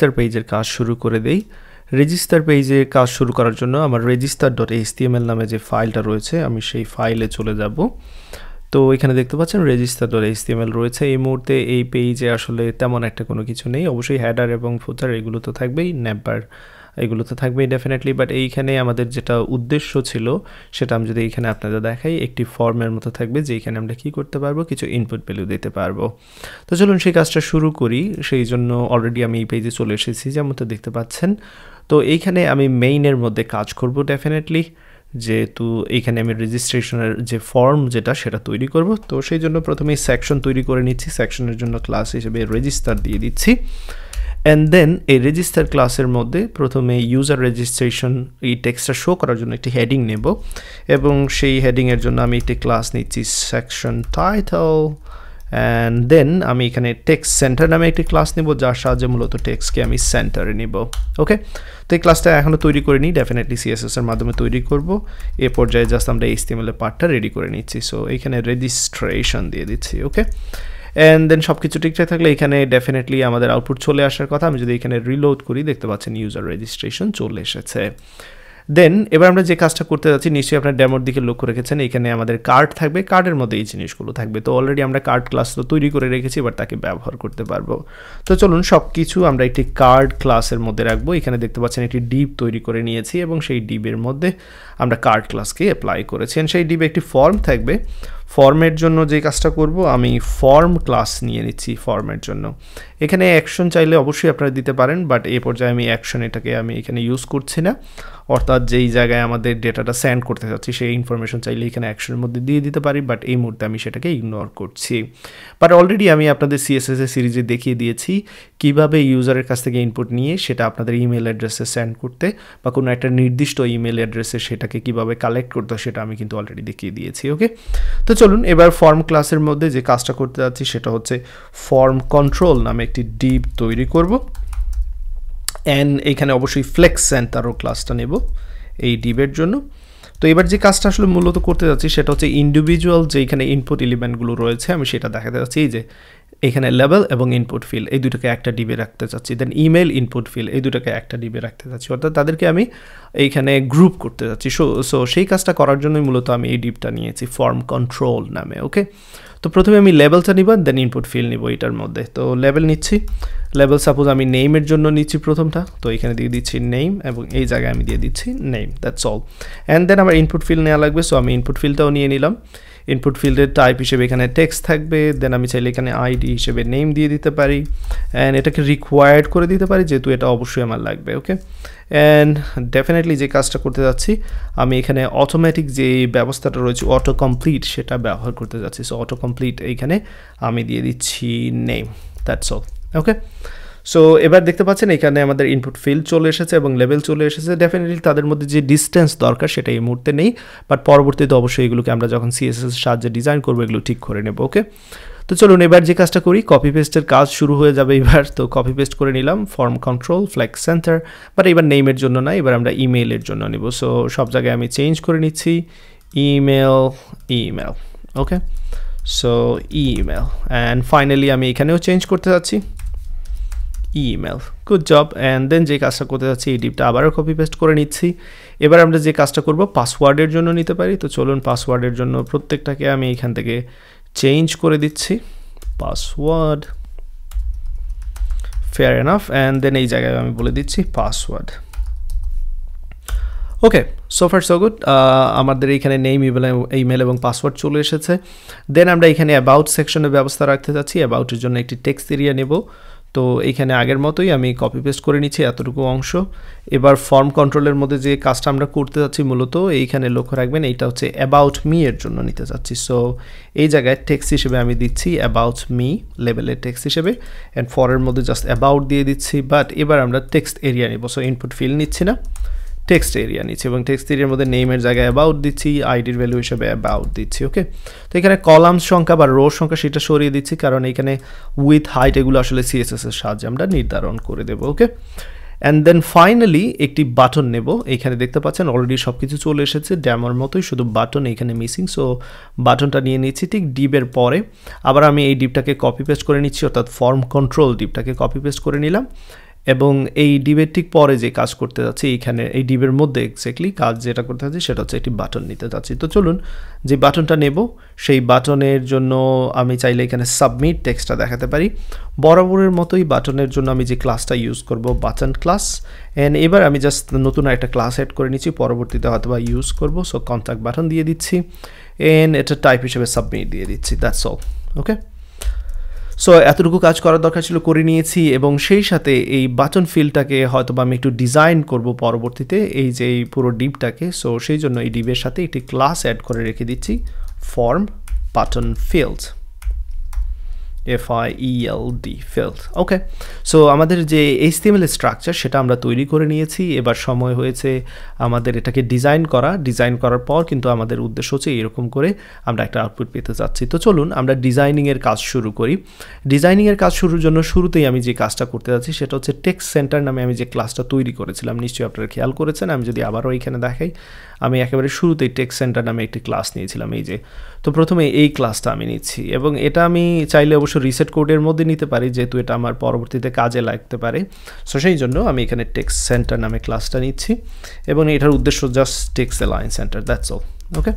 register পেজের কাজ শুরু করে দেই রেজিস্টার পেজে কাজ শুরু করার জন্য আমার রেজিস্টার ডট এল নামে যে ফাইলটা রয়েছে আমি সেই ফাইলে চলে যাব তো এখানে দেখতে পাচ্ছেন রেজিস্টার ডট এইচটিএমএল রয়েছে এই মুহূর্তে এই পেজে আসলে তেমন একটা কোনো কিছু নেই অবশ্যই হ্যাডার এবং ফোথার এগুলো তো থাকবেই ন্যাপার এগুলো তো থাকবেই ডেফিনেটলি বাট এইখানে আমাদের যেটা উদ্দেশ্য ছিল সেটা আমি যদি এইখানে আপনাদের দেখাই একটি ফর্মের মতো থাকবে যে এখানে আমরা কী করতে পারবো কিছু ইনপুট ভ্যালু দিতে পারবো তো চলুন সেই কাজটা শুরু করি সেই জন্য অলরেডি আমি এই পেজে চলে এসেছি যেমন তো দেখতে পাচ্ছেন তো এইখানে আমি মেইনের মধ্যে কাজ করব ডেফিনেটলি যেহেতু এইখানে আমি রেজিস্ট্রেশনের যে ফর্ম যেটা সেটা তৈরি করব তো সেই জন্য প্রথমেই সেকশন তৈরি করে নিচ্ছি সেকশনের জন্য ক্লাস হিসেবে রেজিস্টার দিয়ে দিচ্ছি অ্যান্ড দেন এই রেজিস্টার ক্লাসের মধ্যে প্রথমে ইউজার রেজিস্ট্রেশন এই টেক্সটটা শো করার জন্য একটি হেডিং নেব এবং সেই হেডিংয়ের জন্য আমি একটি ক্লাস নিচ্ছি সেকশন টাইটল অ্যান্ড দেন আমি এখানে টেক্স সেন্টার নামে একটি ক্লাস নেব যার সাহায্যে মূলত টেক্সকে আমি সেন্টারে নেব ওকে তো এই ক্লাসটা এখনও তৈরি করিনি ডেফিনেটলি সিএসএসের মাধ্যমে তৈরি করব এ পর্যায়ে জাস্ট আমরা এইচটিএমএল পার্টটা রেডি করে নিচ্ছি সো এখানে রেজিস্ট্রেশন দিয়ে দিচ্ছি ওকে অ্যান্ড দেন সব কিছু ঠিকঠাক থাকলে এখানে ডেফিনেটলি আমাদের আউটপুট চলে আসার কথা আমি যদি এখানে রিলোড করি দেখতে পাচ্ছেন ইউজার রেজিস্ট্রেশন চলে এসেছে দেন এবার আমরা যে কাজটা করতে যাচ্ছি নিশ্চয়ই আপনার ডেমোর দিকে লক্ষ্য রেখেছেন এখানে আমাদের কার্ড থাকবে কার্ডের মধ্যে এই জিনিসগুলো থাকবে তো অলরেডি আমরা কার্ড ক্লাস তো তৈরি করে রেখেছি এবার তাকে ব্যবহার করতে পারবো তো চলুন সব কিছু আমরা একটি কার্ড ক্লাসের মধ্যে রাখবো এখানে দেখতে পাচ্ছেন একটি ডিপ তৈরি করে নিয়েছি এবং সেই ডিবের মধ্যে আমরা কার্ড ক্লাসকে অ্যাপ্লাই করেছি সেই ডিপে একটি ফর্ম থাকবে ফর্মের জন্য যে কাজটা করব আমি ফর্ম ক্লাস নিয়ে নিচ্ছি ফর্মের জন্য এখানে অ্যাকশন চাইলে অবশ্যই আপনারা দিতে পারেন বাট এ পর্যায়ে আমি অ্যাকশন এটাকে আমি এখানে ইউজ করছি না অর্থাৎ যেই জায়গায় আমাদের ডেটাটা সেন্ড করতে চাচ্ছি সেই ইনফরমেশন চাইলে এখানে অ্যাকশনের মধ্যে দিয়ে দিতে পারি বাট এই মুহূর্তে আমি সেটাকে ইগনোর করছি বাট অলরেডি আমি আপনাদের সিএসএস এর সিরিজে দেখিয়ে দিয়েছি কিভাবে ইউজারের কাছ থেকে ইনপুট নিয়ে সেটা আপনাদের ইমেল অ্যাড্রেসে সেন্ড করতে বা কোনো একটা নির্দিষ্ট ইমেল অ্যাড্রেসে সেটাকে কিভাবে কালেক্ট করতে সেটা আমি কিন্তু অলরেডি দেখিয়ে দিয়েছি ওকে তো চলুন এবার ফর্ম ক্লাসের মধ্যে যে কাজটা করতে যাচ্ছি সেটা হচ্ছে ফর্ম কন্ট্রোল নামে একটি ডিপ তৈরি করব অ্যান্ড এখানে অবশ্যই ফ্লেক্স অ্যান্ড তারও ক্লাসটা নেব এই ডিবের জন্য তো এবার যে কাজটা আসলে মূলত করতে যাচ্ছি সেটা হচ্ছে ইন্ডিভিজুয়াল যে এখানে ইনপুট এলিমেন্টগুলো রয়েছে আমি সেটা দেখাতে যাচ্ছি এই যে এখানে লেভেল এবং ইনপুট ফিল এই দুটোকে একটা ডিবে রাখতে চাচ্ছি দেন ইমেল ইনপুট ফিল এই দুটোকে একটা ডিবে রাখতে চাচ্ছি অর্থাৎ তাদেরকে আমি এইখানে গ্রুপ করতে চাচ্ছি সো সো সেই কাজটা করার জন্যই মূলত আমি এই ডিপটা নিয়েছি ফর্ম কন্ট্রোল নামে ওকে তো প্রথমে আমি লেভেলটা নিব দেন ইনপুট ফিল নিব এটার মধ্যে তো লেভেল নিচ্ছি লেভেল সাপোজ আমি নেইমের জন্য নিচ্ছি প্রথমটা তো এখানে দিয়ে দিচ্ছি নেইম এবং এই জায়গায় আমি দিয়ে দিচ্ছি name that's all and then আমার ইনপুট ফিল্ড নেওয়া লাগবে সো আমি ইনপুট ফিল্ডটাও নিয়ে নিলাম ইনপুট ফিল্ডের টাইপ হিসেবে এখানে টেক্সট থাকবে দেন আমি চাইলে এখানে আইডি হিসেবে নেম দিয়ে দিতে পারি অ্যান্ড এটাকে রিকোয়ার্ড করে দিতে পারি যেহেতু এটা অবশ্যই আমার লাগবে ওকে অ্যান্ড ডেফিনেটলি যে কাজটা করতে যাচ্ছি আমি এখানে অটোমেটিক যে ব্যবস্থাটা রয়েছে অটো কমপ্লিট সেটা ব্যবহার করতে যাচ্ছি সো অটো কমপ্লিট এইখানে আমি দিয়ে দিচ্ছি name that's all okay so এবার দেখতে পাচ্ছেন এখানে আমাদের ইনপুট ফিল চলে এসেছে এবং লেভেল চলে এসেছে ডেফিনেটলি তাদের মধ্যে যে ডিস্টেন্স দরকার সেটা এই মুহূর্তে নেই বাট পরবর্তীতে অবশ্যই এগুলোকে আমরা যখন সিএসএস সাহায্যে ডিজাইন করবো এগুলো ঠিক করে নেব ওকে তো চলুন এবার যে কাজটা করি কপি পেস্টের কাজ শুরু হয়ে যাবে এবার তো কপি পেস্ট করে নিলাম form control flex center but এবার নেইমের জন্য না এবার আমরা ইমেইলের জন্য নেব সো সব জায়গায় আমি চেঞ্জ করে নিচ্ছি email email okay so email and finally আমি এখানেও চেঞ্জ করতে যাচ্ছি email good job and then যে কাজটা করতে যাচ্ছি এই ডিপটা আবারও কপি পেস্ট করে নিচ্ছি এবার আমরা যে কাজটা করব পাসওয়ার্ডের জন্য নিতে পারি তো চলুন পাসওয়ার্ডের জন্য প্রত্যেকটাকে আমি এখান থেকে চেঞ্জ করে দিচ্ছি password fair enough and then এই জায়গায় আমি বলে দিচ্ছি password okay so so good আমাদের এইখানে নেম ইমেল ইমেল এবং পাসওয়ার্ড চলে এসেছে দেন আমরা এখানে অ্যাবাউট সেকশনের ব্যবস্থা রাখতে চাচ্ছি অ্যাবাউটের জন্য একটি টেক্সট এরিয়া নেব তো এইখানে আগের মতোই আমি কপি পেস্ট করে নিচ্ছি এতটুকু অংশ এবার ফর্ম কন্ট্রোলের মধ্যে যে কাজটা আমরা করতে যাচ্ছি মূলত এইখানে লক্ষ্য রাখবেন এইটা হচ্ছে অ্যাবাউট মি এর জন্য নিতে চাচ্ছি সো এই জায়গায় টেক্সট হিসেবে আমি দিচ্ছি অ্যাবাউট মি লেভেলের টেক্সট হিসেবে অ্যান্ড ফরের মধ্যে জাস্ট অ্যাবাউট দিয়ে দিচ্ছি বাট এবার আমরা টেক্সট এরিয়া নিব সো ইনপুট ফিল নিচ্ছি না টেক্সট এরিয়া নিচ্ছি এবং টেক্সট এরিয়ার মধ্যে নেমের জায়গায় অ্যাবাউট দিচ্ছি আইডির ভ্যালু হিসেবে অ্যাবাউট দিচ্ছি ওকে তো এখানে কলাম সংখ্যা বা রোর সংখ্যা সেটা সরিয়ে দিচ্ছি কারণ এখানে উইথ হাইট এগুলো আসলে সিএসএসের সাহায্যে আমরা নির্ধারণ করে দেবো ওকে অ্যান্ড দেন ফাইনালি একটি বাটন নেব এখানে দেখতে পাচ্ছেন অলরেডি সব কিছু চলে এসেছে ড্যামার মতোই শুধু বাটন এখানে মিসিং সো বাটনটা নিয়ে নিচ্ছি ঠিক ডিপের পরে আবার আমি এই ডিপটাকে কপি পেস্ট করে নিচ্ছি অর্থাৎ ফর্ম কন্ট্রোল ডিপটাকে কপি পেস্ট করে নিলাম এবং এই ডিবের ঠিক পরে যে কাজ করতে যাচ্ছি এইখানে এই ডিবের মধ্যে এক্স্যাক্টলি কাজ যেটা করতে যাচ্ছে সেটা হচ্ছে একটি বাটন নিতে যাচ্ছি তো চলুন যে বাটনটা নেব সেই বাটনের জন্য আমি চাইলে এখানে সাবমিট টেক্সটটা দেখাতে পারি বরাবরের মতোই বাটনের জন্য আমি যে ক্লাসটা ইউজ করব বাটন ক্লাস অ্যান্ড এবার আমি জাস্ট নতুন একটা ক্লাস অ্যাড করে নিচ্ছি পরবর্তীতে হয়তো বা ইউজ করবো সো কন্ট্যাক্ট বাটন দিয়ে দিচ্ছি অ্যান্ড এটা টাইপ হিসেবে সাবমিট দিয়ে দিচ্ছি দ্যাটস অল ওকে সো এতটুকু কাজ করার দরকার ছিল করে নিয়েছি এবং সেই সাথে এই বাটন ফিলটাকে হয়তো বা আমি একটু ডিজাইন করব পরবর্তীতে এই যে এই পুরো ডিপটাকে সো সেই জন্য এই ডিপের সাথে একটি ক্লাস অ্যাড করে রেখে দিচ্ছি form button field F I E L D field okay so আমাদের যে এইচটিএমএল স্ট্রাকচার সেটা আমরা তৈরি করে নিয়েছি এবার সময় হয়েছে আমাদের এটাকে ডিজাইন করা ডিজাইন করার পর কিন্তু আমাদের উদ্দেশ্য হচ্ছে এরকম করে আমরা একটা আউটপুট পেতে চাচ্ছি তো চলুন আমরা ডিজাইনিংয়ের কাজ শুরু করি ডিজাইনিংয়ের কাজ শুরুর জন্য শুরুতেই আমি যে কাজটা করতে যাচ্ছি সেটা হচ্ছে টেক্স সেন্টার নামে আমি যে ক্লাসটা তৈরি করেছিলাম নিশ্চয়ই আপনারা খেয়াল করেছেন আমি যদি আবারও এখানে দেখাই আমি একেবারে শুরুতেই টেক্স সেন্টার নামে একটি ক্লাস নিয়েছিলাম এই যে তো প্রথমে এই ক্লাসটা আমি নিচ্ছি এবং এটা আমি চাইলে অবশ্য রিসেট কোডের মধ্যে নিতে পারি যেহেতু এটা আমার পরবর্তীতে কাজে লাগতে পারে সো সেই জন্য আমি এখানে টেক্স সেন্টার নামে ক্লাসটা নিচ্ছি এবং এটার উদ্দেশ্য just text align center that's all okay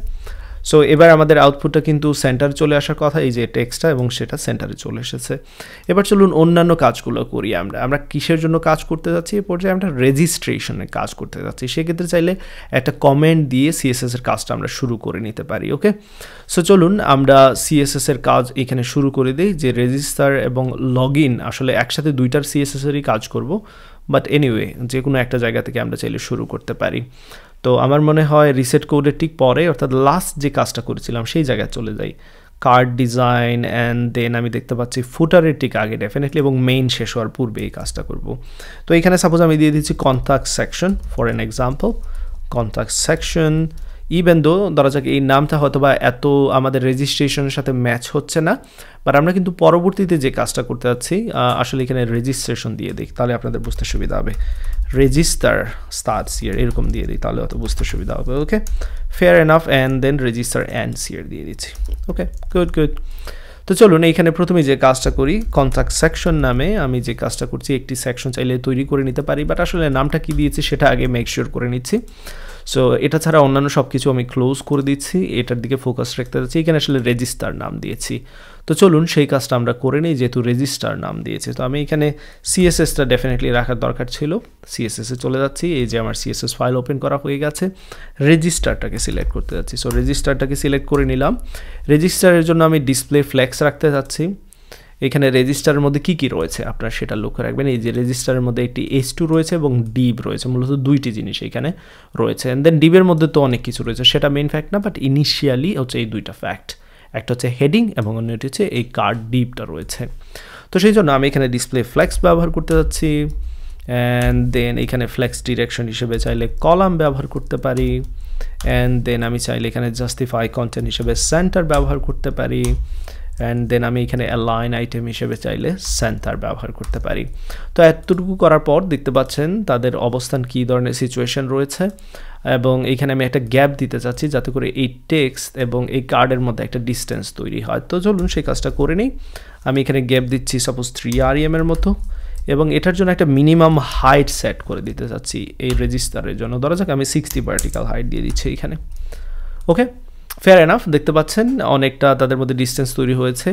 so এবার আমাদের আউটপুটটা কিন্তু সেন্টারে চলে আসার কথা এই যে টেক্সটটা এবং সেটা সেন্টারে চলে এসেছে এবার চলুন অন্যান্য কাজগুলো করি আমরা আমরা কিসের জন্য কাজ করতে যাচ্ছি এ পর্যায়ে আমরা রেজিস্ট্রেশনের কাজ করতে যাচ্ছি সেক্ষেত্রে চাইলে একটা কমেন্ট দিয়ে সিএসএস এর কাজটা আমরা শুরু করে নিতে পারি ওকে সো চলুন আমরা সিএসএস এর কাজ এখানে শুরু করে দিই যে রেজিস্টার এবং লগ আসলে একসাথে দুইটার সিএসএস এরই কাজ করব বাট এনিওয়ে যে কোনো একটা জায়গা থেকে আমরা চাইলে শুরু করতে পারি তো আমার মনে হয় রিসেট কোডের ঠিক পরে অর্থাৎ লাস্ট যে কাজটা করেছিলাম সেই জায়গায় চলে যাই কার্ড ডিজাইন অ্যান্ড দেন আমি দেখতে পাচ্ছি ফুটারের ঠিক আগে ডেফিনেটলি এবং মেইন শেষ হওয়ার পূর্বে এই কাজটা করব তো এখানে সাপোজ আমি দিয়ে দিচ্ছি contact section for an example contact section even though ধরা যাক এই নামটা হয়তো বা এত আমাদের রেজিস্ট্রেশনের সাথে ম্যাচ হচ্ছে না বাট আমরা কিন্তু পরবর্তীতে যে কাজটা করতে যাচ্ছি আসলে এখানে রেজিস্ট্রেশন দিয়ে দিই তাহলে আপনাদের বুঝতে সুবিধা হবে রেজিস্টার স্টার্টস ইয়ার এরকম দিয়ে দিই তাহলে অত বুঝতে সুবিধা হবে okay fair enough and then register অ্যান্ডস ইয়ার দিয়ে দিচ্ছি ওকে গুড গুড তো চলুন এইখানে প্রথমে যে কাজটা করি কন্ট্রাক্ট সেকশন নামে আমি যে কাজটা করছি একটি সেকশন চাইলে তৈরি করে নিতে পারি বাট আসলে নামটা কি দিয়েছি সেটা আগে মেক শিওর করে নিচ্ছি সো এটা ছাড়া অন্যান্য সব কিছু আমি ক্লোজ করে দিচ্ছি এটার দিকে ফোকাস রাখতে চাচ্ছি এখানে আসলে রেজিস্টার নাম দিয়েছি তো চলুন সেই কাজটা আমরা করে নিই যেহেতু রেজিস্টার নাম দিয়েছি তো আমি এখানে সিএসএসটা ডেফিনেটলি রাখার দরকার ছিল সিএসএসে চলে যাচ্ছি এই যে আমার সিএসএস ফাইল ওপেন করা হয়ে গেছে রেজিস্টারটাকে সিলেক্ট করতে যাচ্ছি সো রেজিস্টারটাকে সিলেক্ট করে নিলাম রেজিস্টারের জন্য আমি ডিসপ্লে ফ্ল্যাক্স রাখতে চাচ্ছি এখানে রেজিস্টারের মধ্যে কি কি রয়েছে আপনার সেটা লক্ষ্য রাখবেন এই যে রেজিস্টারের মধ্যে একটি এস টু রয়েছে এবং ডিব রয়েছে মূলত দুইটি জিনিস এখানে রয়েছে অ্যান্ড দেন ডিবের মধ্যে তো অনেক কিছু রয়েছে সেটা মেইন ফ্যাক্ট না বাট ইনিশিয়ালি হচ্ছে এই দুইটা ফ্যাক্ট একটা হচ্ছে হেডিং এবং অন্যটি হচ্ছে এই কার্ড ডিপটা রয়েছে তো সেই জন্য আমি এখানে ডিসপ্লে ফ্লেক্স ব্যবহার করতে যাচ্ছি অ্যান্ড দেন এখানে ফ্লেক্স ডিরেকশন হিসেবে চাইলে কলাম ব্যবহার করতে পারি অ্যান্ড দেন আমি চাইলে এখানে জাস্টিফাই কন্টেন্ট হিসেবে সেন্টার ব্যবহার করতে পারি অ্যান্ড দেন আমি এখানে অ্যালাইন আইটেম হিসেবে চাইলে স্যান্থার ব্যবহার করতে পারি তো এতটুকু করার পর দেখতে পাচ্ছেন তাদের অবস্থান কী ধরনের সিচুয়েশন রয়েছে এবং এখানে আমি একটা গ্যাপ দিতে চাচ্ছি যাতে করে এই টেক্স এবং এই কার্ডের মধ্যে একটা ডিস্টেন্স তৈরি হয় তো চলুন সেই কাজটা করে নিই আমি এখানে গ্যাপ দিচ্ছি সাপোজ থ্রি আর এর মতো এবং এটার জন্য একটা মিনিমাম হাইট সেট করে দিতে চাচ্ছি এই রেজিস্টারের জন্য ধরা যাক আমি সিক্সটি ভার্টিক্যাল হাইট দিয়ে দিচ্ছি এখানে ওকে ফেয়ার এনাফ দেখতে পাচ্ছেন অনেকটা তাদের মধ্যে ডিস্টেন্স তৈরি হয়েছে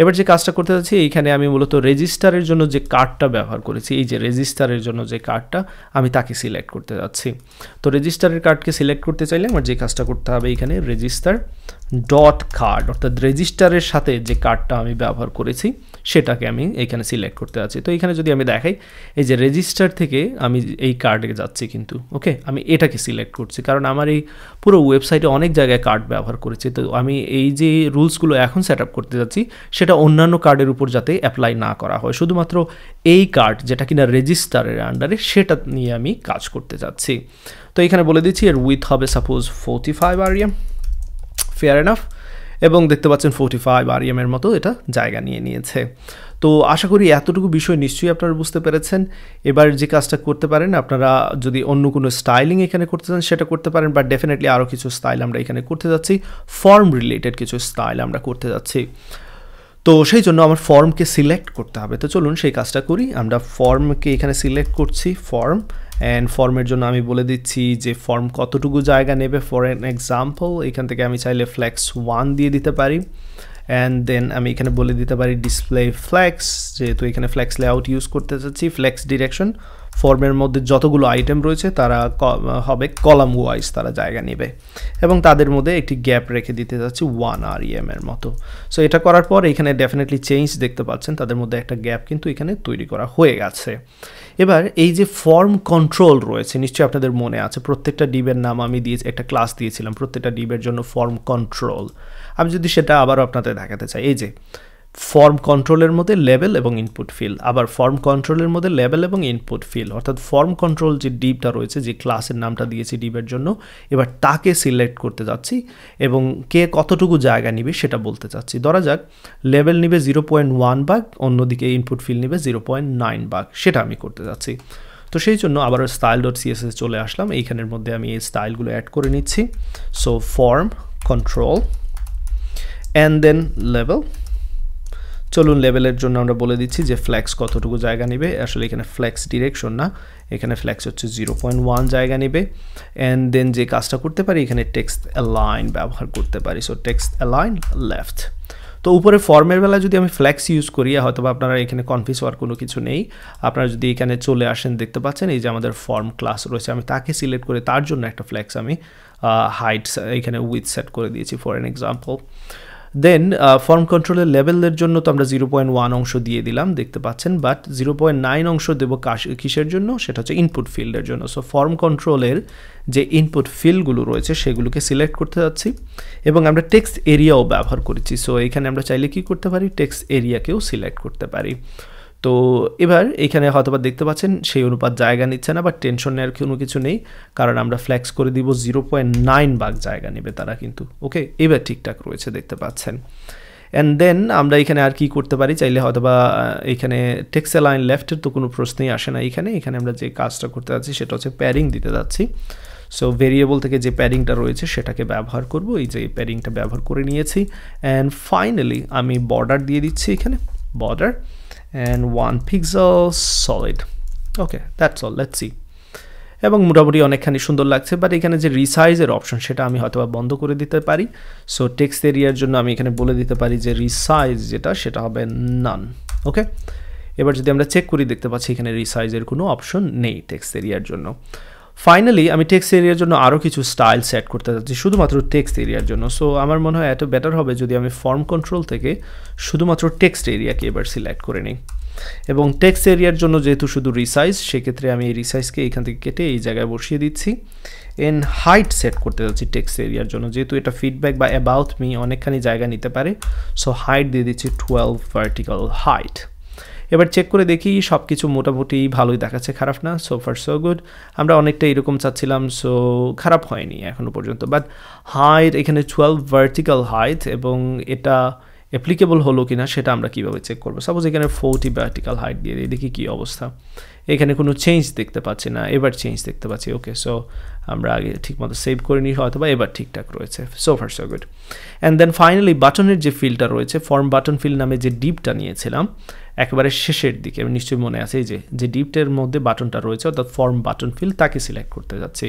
এবার যে কাজটা করতে যাচ্ছি এইখানে আমি মূলত রেজিস্টারের জন্য যে কার্ডটা ব্যবহার করেছি এই যে রেজিস্টারের জন্য যে কার্ডটা আমি তাকে সিলেক্ট করতে যাচ্ছি তো রেজিস্টারের কার্ডকে সিলেক্ট করতে চাইলে আমার যে কাজটা করতে হবে এইখানে রেজিস্টার ডট কার্ড অর্থাৎ রেজিস্টারের সাথে যে কার্ডটা আমি ব্যবহার করেছি সেটাকে আমি এখানে সিলেক্ট করতে যাচ্ছি তো এখানে যদি আমি দেখাই এই যে রেজিস্টার থেকে আমি এই কার্ডে যাচ্ছি কিন্তু ওকে আমি এটাকে সিলেক্ট করছি কারণ আমার এই পুরো ওয়েবসাইটে অনেক জায়গায় কার্ড ব্যবহার করেছি তো আমি এই যে রুলসগুলো এখন সেট করতে যাচ্ছি সেটা অন্যান্য কার্ডের উপর যাতে অ্যাপ্লাই না করা হয় শুধুমাত্র এই কার্ড যেটা কিনা রেজিস্টারের আন্ডারে সেটা নিয়ে আমি কাজ করতে যাচ্ছি তো এখানে বলে দিচ্ছি এর উইথ হবে সাপোজ ফোর্টি ফাইভ আরিয়াম ফেয়ার এনাফ এবং দেখতে পাচ্ছেন ফোর্টি ফাইভ আরিয়ামের মতো এটা জায়গা নিয়ে নিয়েছে তো আশা করি এতটুকু বিষয় নিশ্চয়ই আপনারা বুঝতে পেরেছেন এবার যে কাজটা করতে পারেন আপনারা যদি অন্য কোনো স্টাইলিং এখানে করতে চান সেটা করতে পারেন বা ডেফিনেটলি আরও কিছু স্টাইল আমরা এখানে করতে যাচ্ছি ফর্ম রিলেটেড কিছু স্টাইল আমরা করতে যাচ্ছি তো সেই জন্য আমার ফর্মকে সিলেক্ট করতে হবে তো চলুন সেই কাজটা করি আমরা ফর্মকে এখানে সিলেক্ট করছি ফর্ম অ্যান্ড ফর্মের জন্য আমি বলে দিচ্ছি যে ফর্ম কতটুকু জায়গা নেবে ফর অ্যান এক্সাম্পল এখান থেকে আমি চাইলে ফ্ল্যাক্স ওয়ান দিয়ে দিতে পারি অ্যান্ড দেন আমি এখানে বলে দিতে পারি ডিসপ্লে ফ্ল্যাক্স যেহেতু এখানে ফ্ল্যাক্স লেআউট ইউজ করতে চাচ্ছি ফ্ল্যাক্স ডিরেকশন ফর্মের মধ্যে যতগুলো আইটেম রয়েছে তারা হবে কলাম ওয়াইজ তারা জায়গা নেবে এবং তাদের মধ্যে একটি গ্যাপ রেখে দিতে যাচ্ছে ওয়ান আর e এর মতো সো এটা করার পর এখানে ডেফিনেটলি চেঞ্জ দেখতে পাচ্ছেন তাদের মধ্যে একটা গ্যাপ কিন্তু এখানে তৈরি করা হয়ে গেছে এবার এই যে ফর্ম কন্ট্রোল রয়েছে নিশ্চয়ই আপনাদের মনে আছে প্রত্যেকটা ডিবের নাম আমি দিয়ে একটা ক্লাস দিয়েছিলাম প্রত্যেকটা ডিবের জন্য ফর্ম কন্ট্রোল আমি যদি সেটা আবারও আপনাদের দেখাতে চাই এই যে ফর্ম কন্ট্রোলের মধ্যে লেভেল এবং ইনপুট ফিল আবার ফর্ম কন্ট্রোলের মধ্যে লেভেল এবং ইনপুট ফিল অর্থাৎ ফর্ম কন্ট্রোল যে ডিপটা রয়েছে যে ক্লাসের নামটা দিয়েছি ডিপের জন্য এবার তাকে সিলেক্ট করতে যাচ্ছি এবং কে কতটুকু জায়গা নিবে সেটা বলতে চাচ্ছি ধরা যাক লেভেল নিবে জিরো পয়েন্ট ওয়ান বাঘ অন্যদিকে ইনপুট ফিল নিবে জিরো পয়েন্ট নাইন বাঘ সেটা আমি করতে যাচ্ছি তো সেই জন্য আবার স্টাইল ডট সিএসএস চলে আসলাম এইখানের মধ্যে আমি এই স্টাইলগুলো অ্যাড করে নিচ্ছি so form control and then level চলুন লেভেলের জন্য আমরা বলে দিচ্ছি যে ফ্ল্যাক্স কতটুকু জায়গা নেবে আসলে এখানে ফ্ল্যাক্স ডিরেকশন না এখানে ফ্ল্যাক্স হচ্ছে জিরো পয়েন্ট ওয়ান জায়গা নেবে অ্যান্ড দেন যে কাজটা করতে পারি এখানে টেক্সট অ্যালাইন ব্যবহার করতে পারি সো টেক্সট অ্যালাইন লেফট তো উপরে ফর্মের বেলা যদি আমি ফ্ল্যাক্স ইউজ করি হয়তো আপনারা এখানে কনফিউজ হওয়ার কোনো কিছু নেই আপনারা যদি এখানে চলে আসেন দেখতে পাচ্ছেন এই যে আমাদের ফর্ম ক্লাস রয়েছে আমি তাকে সিলেক্ট করে তার জন্য একটা ফ্ল্যাক্স আমি হাইট এখানে উইথ সেট করে দিয়েছি for an example then form কন্ট্রোলের লেভেলের জন্য তো আমরা জিরো পয়েন্ট ওয়ান অংশ দিয়ে দিলাম দেখতে পাচ্ছেন বাট জিরো পয়েন্ট নাইন অংশ দেবো কিসের জন্য সেটা হচ্ছে ইনপুট ফিল্ডের জন্য সো ফর্ম কন্ট্রোলের যে ইনপুট ফিল্ডগুলো রয়েছে সেগুলোকে সিলেক্ট করতে যাচ্ছি এবং আমরা টেক্সট এরিয়াও ব্যবহার করেছি সো এখানে আমরা চাইলে কি করতে পারি টেক্সট এরিয়াকেও সিলেক্ট করতে পারি তো এবার এখানে হয়তো বা দেখতে পাচ্ছেন সেই অনুপাত জায়গা নিচ্ছে না বা টেনশন নেওয়ার কোনো কিছু নেই কারণ আমরা ফ্ল্যাক্স করে দিব জিরো পয়েন্ট নাইন ভাগ জায়গা নেবে তারা কিন্তু ওকে এবার ঠিকঠাক রয়েছে দেখতে পাচ্ছেন অ্যান্ড দেন আমরা এখানে আর কি করতে পারি চাইলে হয়তো বা এখানে টেক্সেল আইন লেফটের তো কোনো প্রশ্নেই আসে না এখানে এখানে আমরা যে কাজটা করতে যাচ্ছি সেটা হচ্ছে প্যারিং দিতে যাচ্ছি সো ভেরিয়েবল থেকে যে প্যারিংটা রয়েছে সেটাকে ব্যবহার করব এই যে প্যারিংটা ব্যবহার করে নিয়েছি অ্যান্ড ফাইনালি আমি বর্ডার দিয়ে দিচ্ছি এখানে border and one pixel solid okay that's all let's see এবং মোটামুটি অনেকখানি সুন্দর লাগছে বাট এখানে যে রিসাইজের অপশন সেটা আমি হয়তো বন্ধ করে দিতে পারি সো টেক্সট এরিয়ার জন্য আমি এখানে বলে দিতে পারি যে রিসাইজ যেটা সেটা হবে নান ওকে এবার যদি আমরা চেক করি দেখতে পাচ্ছি এখানে রিসাইজের কোনো অপশন নেই টেক্সট এরিয়ার জন্য ফাইনালি আমি টেক্সট এরিয়ার জন্য আরও কিছু স্টাইল সেট করতে চাচ্ছি শুধুমাত্র টেক্সট এরিয়ার জন্য সো আমার মনে হয় এত বেটার হবে যদি আমি ফর্ম কন্ট্রোল থেকে শুধুমাত্র টেক্সট এরিয়াকে এবার সিলেক্ট করে নিই এবং টেক্সট এরিয়ার জন্য যেহেতু শুধু রিসাইজ সেক্ষেত্রে আমি এই রিসাইজকে এখান থেকে কেটে এই জায়গায় বসিয়ে দিচ্ছি এন হাইট সেট করতে চাচ্ছি টেক্সট এরিয়ার জন্য যেহেতু এটা ফিডব্যাক বা অ্যাবাউট মি অনেকখানি জায়গা নিতে পারে সো হাইট দিয়ে দিচ্ছি টুয়েলভ ভার্টিক্যাল হাইট এবার চেক করে দেখি সব কিছু মোটামুটি ভালোই দেখাচ্ছে খারাপ না সো ফার সো গুড আমরা অনেকটা এরকম চাচ্ছিলাম সো খারাপ হয়নি এখনও পর্যন্ত বাট হাইট এখানে টুয়েলভ ভার্টিক্যাল হাইট এবং এটা অ্যাপ্লিকেবল হলো কি না সেটা আমরা কীভাবে চেক করবো সাপোজ এখানে ফোরটি ভার্টিক্যাল হাইট দিয়ে দিই দেখি কী অবস্থা এখানে কোনো চেঞ্জ দেখতে পাচ্ছি না এবার চেঞ্জ দেখতে পাচ্ছি ওকে সো আমরা আগে ঠিকমতো সেভ করে নিই হয়তো বা এবার ঠিকঠাক রয়েছে so far so good and then finally বাটনের যে ফিলটা রয়েছে ফর্ম বাটন ফিল নামে যে ডিপটা নিয়েছিলাম একেবারে শেষের দিকে নিশ্চয়ই মনে আছে এই যে যে ডিপটের মধ্যে বাটনটা রয়েছে অর্থাৎ ফর্ম বাটন ফিল্ড তাকে সিলেক্ট করতে যাচ্ছি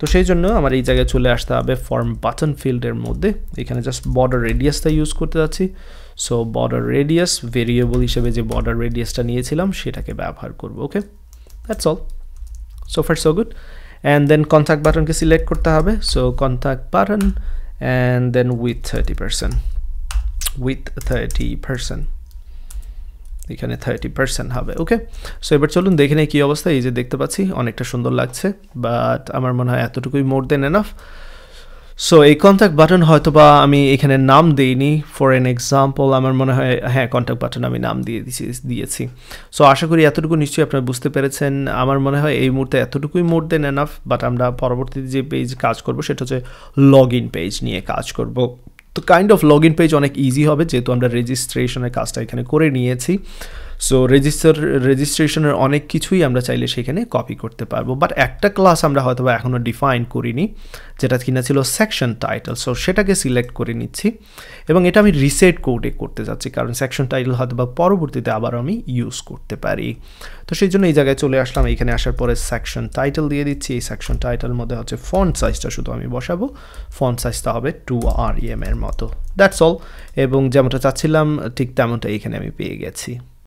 তো সেই জন্য আমার এই জায়গায় চলে আসতে হবে ফর্ম বাটন ফিল্ডের মধ্যে এখানে জাস্ট বর্ডার রেডিয়াসটা ইউজ করতে যাচ্ছি সো বর্ডার রেডিয়াস ভেরিয়েবল হিসেবে যে বর্ডার রেডিয়াসটা নিয়েছিলাম সেটাকে ব্যবহার করব okay that's all so far so good and then contact বাটনকে সিলেক্ট করতে হবে so contact button and then width thirty percent width thirty percent এখানে থার্টি পার্সেন্ট হবে ওকে সো এবার চলুন দেখে নেই কী অবস্থা এই যে দেখতে পাচ্ছি অনেকটা সুন্দর লাগছে বাট আমার মনে হয় এতটুকুই মোর দেন এনাফ সো এই কন্ট্যাক্ট বাটন হয়তো বা আমি এখানে নাম দিইনি ফর এন এক্সাম্পল আমার মনে হয় হ্যাঁ কন্ট্যাক্ট বাটন আমি নাম দিয়ে দিয়েছি দিয়েছি সো আশা করি এতটুকু নিশ্চয়ই আপনারা বুঝতে পেরেছেন আমার মনে হয় এই মুহূর্তে এতটুকুই মোর দেন এনাফ বাট আমরা পরবর্তীতে যে পেজ কাজ করব সেটা হচ্ছে লগ ইন পেজ নিয়ে কাজ করবো তো kind of log in page অনেক ইজি হবে যেহেতু আমরা রেজিস্ট্রেশনের কাজটা এখানে করে নিয়েছি সো রেজিস্টার রেজিস্ট্রেশনের অনেক কিছুই আমরা চাইলে সেখানে কপি করতে পারবো বাট একটা ক্লাস আমরা হয়তো এখনও ডিফাইন করিনি যেটা কিনা ছিল সেকশন টাইটেল সো সেটাকে সিলেক্ট করে নিচ্ছি এবং এটা আমি রিসেট কোডে করতে যাচ্ছি কারণ সেকশন টাইটেল হয়তো বা পরবর্তীতে আবার আমি ইউজ করতে পারি তো সেই জন্য এই জায়গায় চলে আসলাম এখানে আসার পরে সেকশন টাইটেল দিয়ে দিচ্ছি এই সেকশন টাইটেল মধ্যে হচ্ছে ফন্ট সাইজটা শুধু আমি বসাবো ফন্ট সাইজটা হবে টু আর এম এর মতো দ্যাটস অল এবং যেমনটা চাচ্ছিলাম ঠিক তেমনটা এখানে আমি পেয়ে গেছি